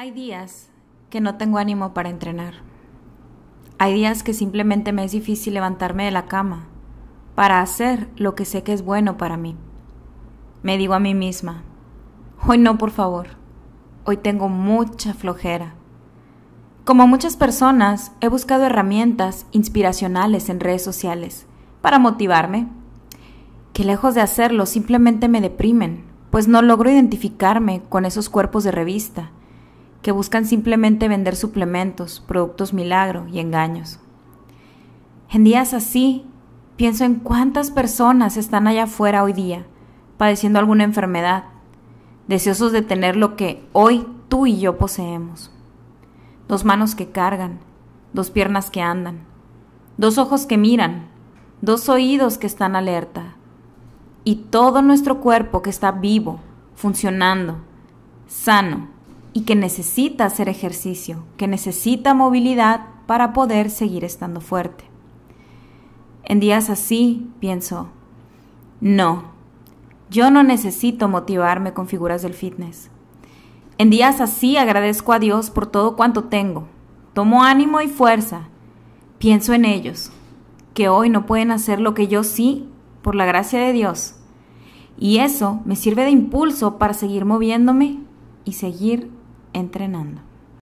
Hay días que no tengo ánimo para entrenar. Hay días que simplemente me es difícil levantarme de la cama para hacer lo que sé que es bueno para mí. Me digo a mí misma, hoy no, por favor, hoy tengo mucha flojera. Como muchas personas, he buscado herramientas inspiracionales en redes sociales para motivarme, que lejos de hacerlo simplemente me deprimen, pues no logro identificarme con esos cuerpos de revista que buscan simplemente vender suplementos, productos milagro y engaños. En días así, pienso en cuántas personas están allá afuera hoy día, padeciendo alguna enfermedad, deseosos de tener lo que hoy tú y yo poseemos. Dos manos que cargan, dos piernas que andan, dos ojos que miran, dos oídos que están alerta, y todo nuestro cuerpo que está vivo, funcionando, sano, y que necesita hacer ejercicio, que necesita movilidad para poder seguir estando fuerte. En días así pienso, no, yo no necesito motivarme con figuras del fitness. En días así agradezco a Dios por todo cuanto tengo, tomo ánimo y fuerza, pienso en ellos, que hoy no pueden hacer lo que yo sí, por la gracia de Dios. Y eso me sirve de impulso para seguir moviéndome y seguir entrenando.